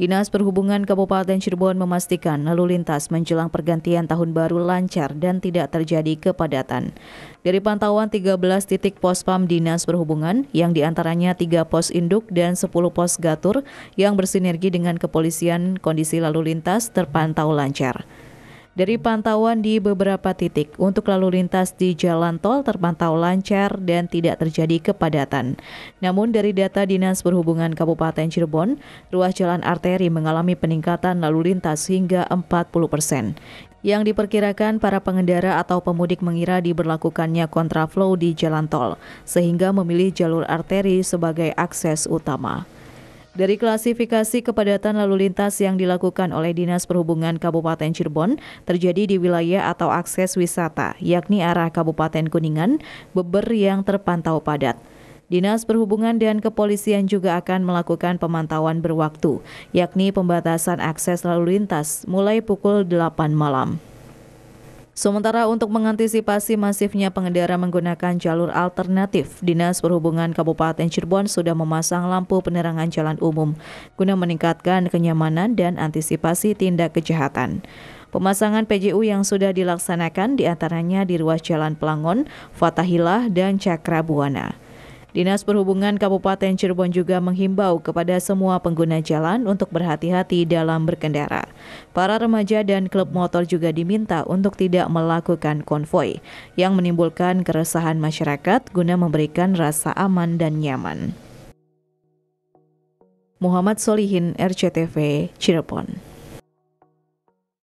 Dinas Perhubungan Kabupaten Cirebon memastikan lalu lintas menjelang pergantian tahun baru lancar dan tidak terjadi kepadatan. Dari pantauan 13 titik pos pam Dinas Perhubungan yang diantaranya 3 pos induk dan 10 pos gatur yang bersinergi dengan kepolisian kondisi lalu lintas terpantau lancar. Dari pantauan di beberapa titik, untuk lalu lintas di jalan tol terpantau lancar dan tidak terjadi kepadatan. Namun dari data Dinas Perhubungan Kabupaten Cirebon, ruas jalan arteri mengalami peningkatan lalu lintas hingga 40 persen yang diperkirakan para pengendara atau pemudik mengira diberlakukannya kontraflow di jalan tol, sehingga memilih jalur arteri sebagai akses utama. Dari klasifikasi kepadatan lalu lintas yang dilakukan oleh Dinas Perhubungan Kabupaten Cirebon, terjadi di wilayah atau akses wisata, yakni arah Kabupaten Kuningan, beber yang terpantau padat. Dinas Perhubungan dan Kepolisian juga akan melakukan pemantauan berwaktu, yakni pembatasan akses lalu lintas mulai pukul 8 malam. Sementara untuk mengantisipasi masifnya pengendara menggunakan jalur alternatif, Dinas Perhubungan Kabupaten Cirebon sudah memasang lampu penerangan jalan umum guna meningkatkan kenyamanan dan antisipasi tindak kejahatan. Pemasangan PJU yang sudah dilaksanakan diantaranya di ruas Jalan Pelangon, Fatahilah dan Cakrabuana. Dinas Perhubungan Kabupaten Cirebon juga menghimbau kepada semua pengguna jalan untuk berhati-hati dalam berkendara. Para remaja dan klub motor juga diminta untuk tidak melakukan konvoi yang menimbulkan keresahan masyarakat guna memberikan rasa aman dan nyaman. Muhammad Solihin, RCTV, Cirebon.